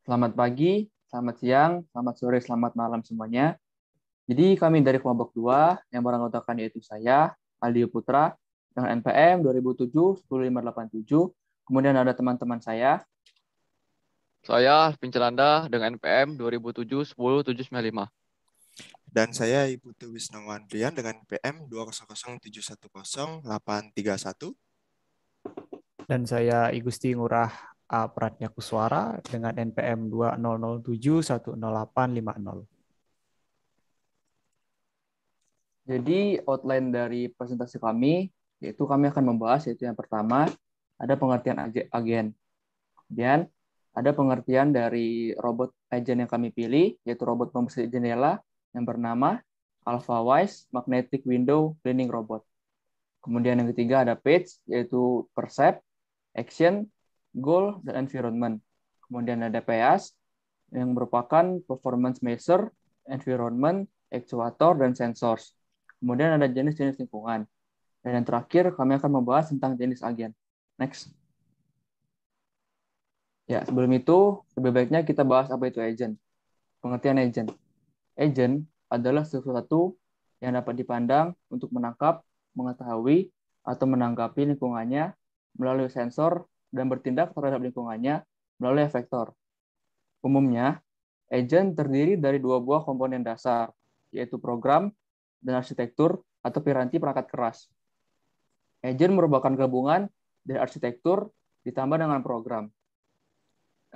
Selamat pagi, selamat siang, selamat sore, selamat malam semuanya. Jadi kami dari kelompok 2 yang beranggotakan yaitu saya, Aldi Putra, dengan NPM 2007-10587. Kemudian ada teman-teman saya. Saya, Pincelanda, dengan NPM 2007-10795. Dan saya, Ibu Tu Andrian, dengan NPM 200710831. Dan saya, Igusti Ngurah A. Pratnya Kuswara dengan NPM 2007100850. Jadi outline dari presentasi kami yaitu kami akan membahas yaitu yang pertama ada pengertian agen. Kemudian ada pengertian dari robot agen yang kami pilih yaitu robot pembersih jendela yang bernama Alpha Wise Magnetic Window Cleaning Robot. Kemudian yang ketiga ada page yaitu percept, action, goal, dan environment. Kemudian ada PS yang merupakan performance measure, environment, actuator, dan sensors. Kemudian ada jenis-jenis lingkungan. Dan yang terakhir, kami akan membahas tentang jenis agen. Next. Ya, sebelum itu, lebih baiknya kita bahas apa itu agent. Pengertian agent. Agent adalah sesuatu yang dapat dipandang untuk menangkap, mengetahui, atau menanggapi lingkungannya melalui sensor dan bertindak terhadap lingkungannya melalui efektor Umumnya, agent terdiri dari dua buah komponen dasar, yaitu program dan arsitektur atau piranti perangkat keras. Agent merupakan gabungan dari arsitektur ditambah dengan program.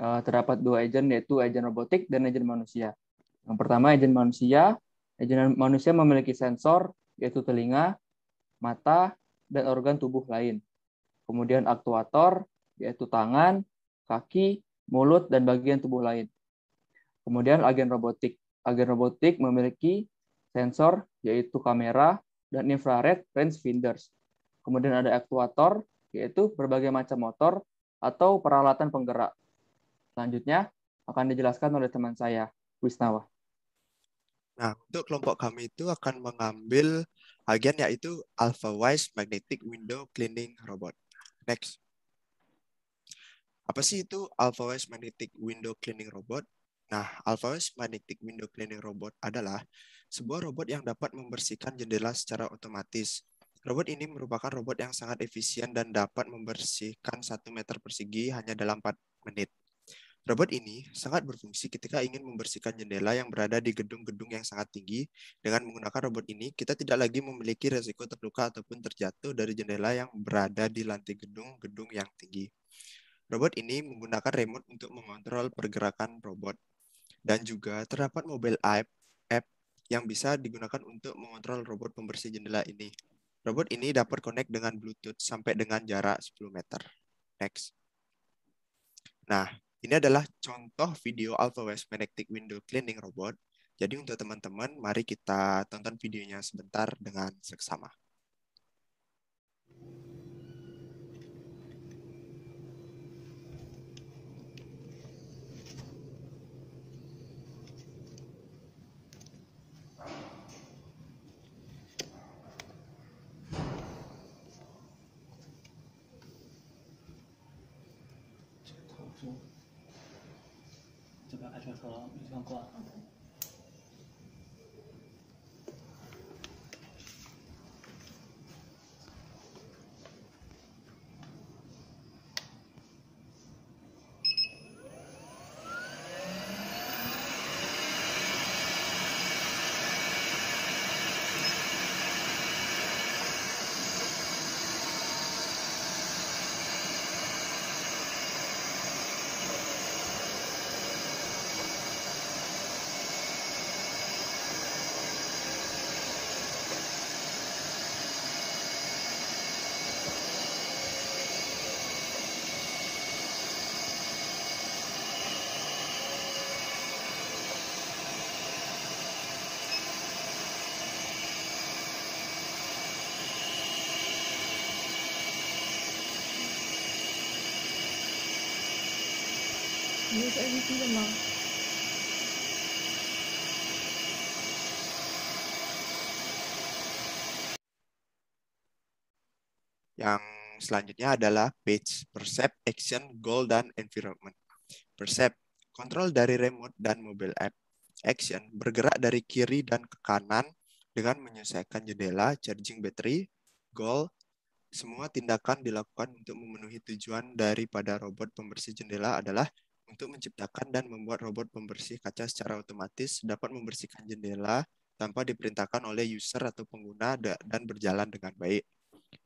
Eh, terdapat dua agent, yaitu agent robotik dan agent manusia. Yang pertama, agent manusia. Agent manusia memiliki sensor, yaitu telinga, mata, dan organ tubuh lain. Kemudian aktuator, yaitu tangan, kaki, mulut, dan bagian tubuh lain. Kemudian agen robotik. Agen robotik memiliki sensor, yaitu kamera, dan infrared range finders. Kemudian ada aktuator, yaitu berbagai macam motor atau peralatan penggerak. Selanjutnya akan dijelaskan oleh teman saya, Wisnawa. Nah, untuk kelompok kami itu akan mengambil agen yaitu Alpha Wise Magnetic Window Cleaning Robot. Next. Apa sih itu Alphawise Magnetic Window Cleaning Robot? Nah, Alphawise Magnetic Window Cleaning Robot adalah sebuah robot yang dapat membersihkan jendela secara otomatis. Robot ini merupakan robot yang sangat efisien dan dapat membersihkan 1 meter persegi hanya dalam 4 menit. Robot ini sangat berfungsi ketika ingin membersihkan jendela yang berada di gedung-gedung yang sangat tinggi. Dengan menggunakan robot ini, kita tidak lagi memiliki resiko terluka ataupun terjatuh dari jendela yang berada di lantai gedung-gedung yang tinggi. Robot ini menggunakan remote untuk mengontrol pergerakan robot. Dan juga terdapat mobile app, app yang bisa digunakan untuk mengontrol robot pembersih jendela ini. Robot ini dapat connect dengan Bluetooth sampai dengan jarak 10 meter. Next. Nah, ini adalah contoh video AlphaWest Magnetic Window Cleaning Robot. Jadi untuk teman-teman, mari kita tonton videonya sebentar dengan seksama. 就不要开车车，了，没地方挂。Iya, gitu Yang selanjutnya adalah page, percept, action, goal, dan environment. Percept, kontrol dari remote dan mobile app. Action, bergerak dari kiri dan ke kanan dengan menyelesaikan jendela, charging battery. Goal, semua tindakan dilakukan untuk memenuhi tujuan daripada robot pembersih jendela adalah untuk menciptakan dan membuat robot pembersih kaca secara otomatis dapat membersihkan jendela tanpa diperintahkan oleh user atau pengguna dan berjalan dengan baik.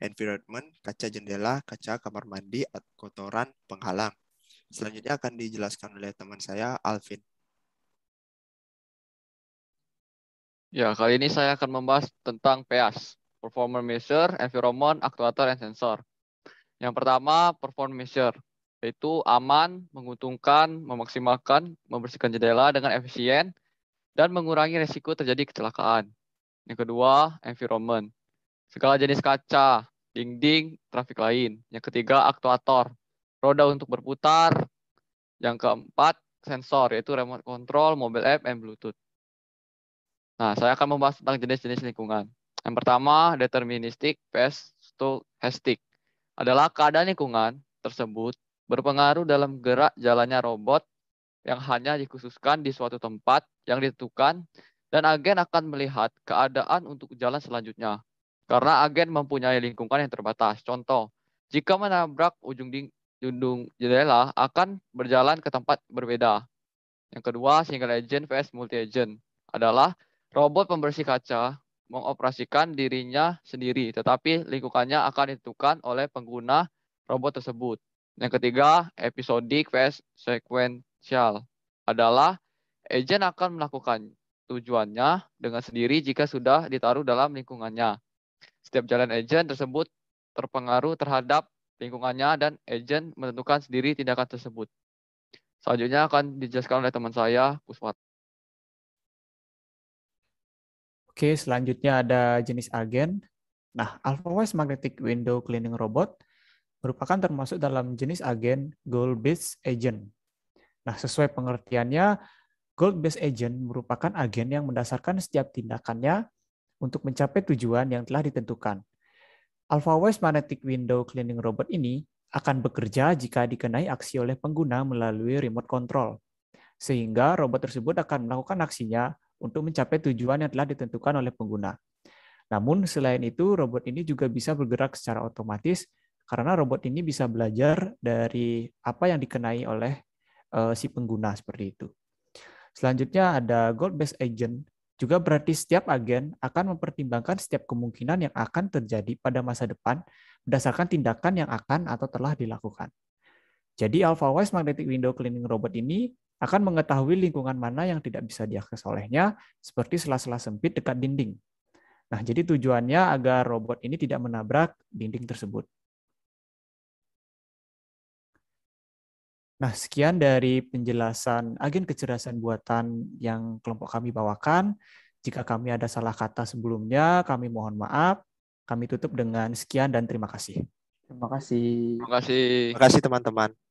Environment, kaca jendela, kaca kamar mandi, kotoran, penghalang. Selanjutnya akan dijelaskan oleh teman saya, Alvin. Ya, kali ini saya akan membahas tentang PEAS, Performance Measure, Environment, Actuator, and Sensor. Yang pertama, Performance Measure yaitu aman, menguntungkan, memaksimalkan, membersihkan jendela dengan efisien, dan mengurangi resiko terjadi kecelakaan. Yang kedua, environment. Segala jenis kaca, dinding, trafik lain. Yang ketiga, aktuator. Roda untuk berputar. Yang keempat, sensor, yaitu remote control, mobile app, dan bluetooth. Nah, saya akan membahas tentang jenis-jenis lingkungan. Yang pertama, deterministik, stochastic. Adalah keadaan lingkungan tersebut berpengaruh dalam gerak jalannya robot yang hanya dikhususkan di suatu tempat yang ditentukan dan agen akan melihat keadaan untuk jalan selanjutnya. Karena agen mempunyai lingkungan yang terbatas. Contoh, jika menabrak ujung dinding jendela akan berjalan ke tempat berbeda. Yang kedua, single agent vs multi agent adalah robot pembersih kaca mengoperasikan dirinya sendiri, tetapi lingkungannya akan ditentukan oleh pengguna robot tersebut. Yang ketiga, episodic vs sequential adalah agent akan melakukan tujuannya dengan sendiri jika sudah ditaruh dalam lingkungannya. Setiap jalan agent tersebut terpengaruh terhadap lingkungannya dan agent menentukan sendiri tindakan tersebut. Selanjutnya akan dijelaskan oleh teman saya, Kuswat. Oke, selanjutnya ada jenis agen. Nah, AlphaWise Magnetic Window Cleaning Robot merupakan termasuk dalam jenis agen goal-based agent. Nah, sesuai pengertiannya, goal-based agent merupakan agen yang mendasarkan setiap tindakannya untuk mencapai tujuan yang telah ditentukan. Alpha West Magnetic Window Cleaning Robot ini akan bekerja jika dikenai aksi oleh pengguna melalui remote control, sehingga robot tersebut akan melakukan aksinya untuk mencapai tujuan yang telah ditentukan oleh pengguna. Namun, selain itu, robot ini juga bisa bergerak secara otomatis karena robot ini bisa belajar dari apa yang dikenai oleh uh, si pengguna seperti itu. Selanjutnya ada goal-based agent, juga berarti setiap agen akan mempertimbangkan setiap kemungkinan yang akan terjadi pada masa depan berdasarkan tindakan yang akan atau telah dilakukan. Jadi Alpha AlphaWise Magnetic Window Cleaning Robot ini akan mengetahui lingkungan mana yang tidak bisa diakses olehnya, seperti sela-sela sempit dekat dinding. Nah, jadi tujuannya agar robot ini tidak menabrak dinding tersebut. Nah, sekian dari penjelasan agen kecerdasan buatan yang kelompok kami bawakan. Jika kami ada salah kata sebelumnya, kami mohon maaf. Kami tutup dengan sekian dan terima kasih. Terima kasih. Terima kasih. Terima kasih teman-teman.